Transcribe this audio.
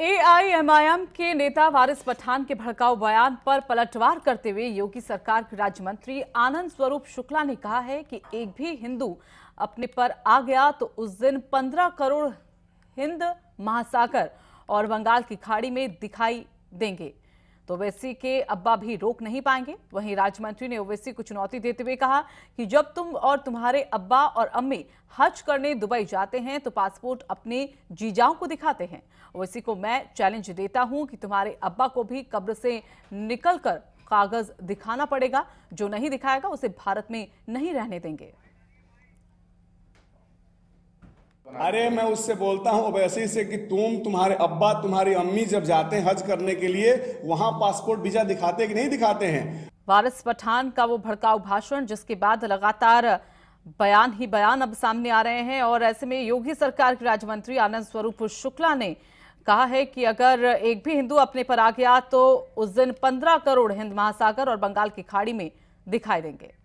AIMIM के नेता वारिस पठान के भड़काऊ बयान पर पलटवार करते हुए योगी सरकार के राज्य मंत्री आनंद स्वरूप शुक्ला ने कहा है कि एक भी हिंदू अपने पर आ गया तो उस दिन 15 करोड़ हिंद महासागर और बंगाल की खाड़ी में दिखाई देंगे तो ओवैसी के अब्बा भी रोक नहीं पाएंगे वहीं राज्य मंत्री ने ओवैसी को चुनौती देते हुए कहा कि जब तुम और तुम्हारे अब्बा और अम्मी हज करने दुबई जाते हैं तो पासपोर्ट अपने जीजाओं को दिखाते हैं ओवैसी को मैं चैलेंज देता हूं कि तुम्हारे अब्बा को भी कब्र से निकलकर कागज दिखाना पड़ेगा जो नहीं दिखाएगा उसे भारत में नहीं रहने देंगे अरे मैं उससे बोलता हूँ अवैसी से कि तुम तुम्हारे अब्बा तुम्हारी अम्मी जब जाते हैं हज करने के लिए वहाँ पासपोर्ट वीजा दिखाते कि नहीं दिखाते हैं वारिस पठान का वो भड़काऊ भाषण जिसके बाद लगातार बयान ही बयान अब सामने आ रहे हैं और ऐसे में योगी सरकार के राज्य मंत्री आनंद स्वरूप शुक्ला ने कहा है कि अगर एक भी हिंदू अपने पर आ गया तो उस दिन पंद्रह करोड़ हिंद महासागर और बंगाल की खाड़ी में दिखाई देंगे